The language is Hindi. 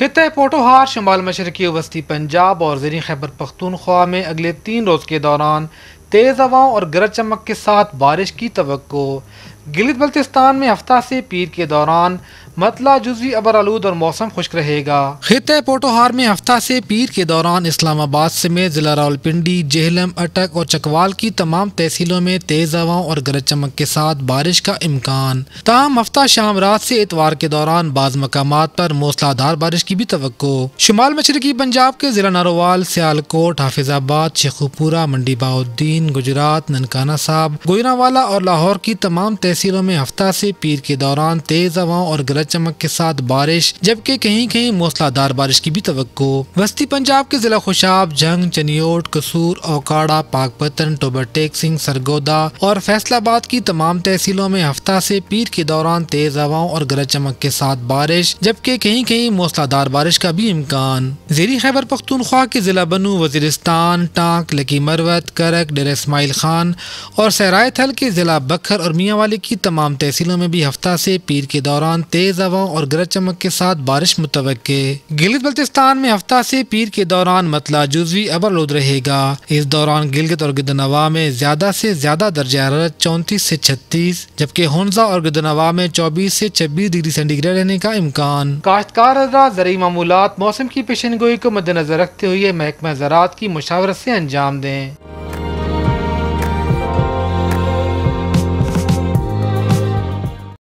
खत्े पोटोहार शुमाल मशरकी वस्ती पंजाब और जरिए खैबर पख्तूनख्वा में अगले तीन रोज़ के दौरान तेज़ हवाओं और गरज चमक के साथ बारिश की तो गिलित बल्तिस्तान में हफ्ता से पीर के दौरान मतला जुजी अबर आलूद और मौसम खुश्क रहेगा खिते पोटोहार में हफ्ता से पीर के दौरान इस्लामाबाद समेत जिला रावलपिंडी जेहलम अटक और चकवाल की तमाम तहसीलों में तेज हवाओं और गरज चमक के साथ बारिश का इम्कान तमाम हफ्ता शाम रात से इतवार के दौरान बाज मकाम पर मौसलाधार बारिश की भी तो शुमाल मशरकी पंजाब के जिला नारोवाल सियालकोट हाफिजाबाद शेखुपुरा मंडी बाउद्दीन गुजरात ननकाना साहब गोयनावाला और लाहौर की तमाम तहसीलों में हफ्ता से पीर के दौरान तेज हवाओं और गरज चमक के साथ बारिश जबकि कहीं कहीं मौसलाधार बारिश की भी तो वस्ती पंजाब के जिला खुशाब जंग चनियोट कसूर ओकाड़ा पाकपतन टोबरटेक सिंह सरगोदा और फैसलाबाद की तमाम तहसीलों में हफ्ता से पीर के दौरान तेज हवाओं और गरज चमक के साथ बारिश जबकि कहीं कहीं मौसलाधार बारिश का भी इम्कान जेरी खैबर पख्तूनख्वा के जिला बनू वजीरस्तान टांक लकी मरवत करक डेर इसमाइल खान और सराय थल के जिला बखर और मियाँ वाले की तमाम तहसीलों में भी हफ्ता से पीर के दौरान तेज तेज़ हवाओं और गरज चमक के साथ बारिश मुतव गिलगित बल्तिस्तान में हफ्ता से पीर के दौरान मतला जुजवी अबरलोद रहेगा इस दौरान गिलगित और गिदनवा में ज्यादा से ज्यादा दर्जा हरारत चौंतीस से छत्तीस जबकि होंजा और गिदनवा में चौबीस से छब्बीस डिग्री सेंटीग्रेड रहने का इम्कान काश्तकार जरिए मामूलत मौसम की पेशन गोई को मद्देनजर रखते हुए महकमा ज़रात की मुशावरत ऐसी अंजाम दें